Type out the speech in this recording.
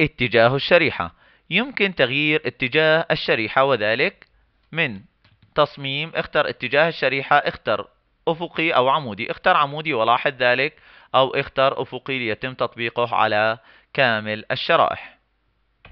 اتجاه الشريحة يمكن تغيير اتجاه الشريحة وذلك من تصميم اختر اتجاه الشريحة اختر أفقي أو عمودي اختر عمودي ولاحظ ذلك أو اختر أفقي ليتم تطبيقه على كامل الشرائح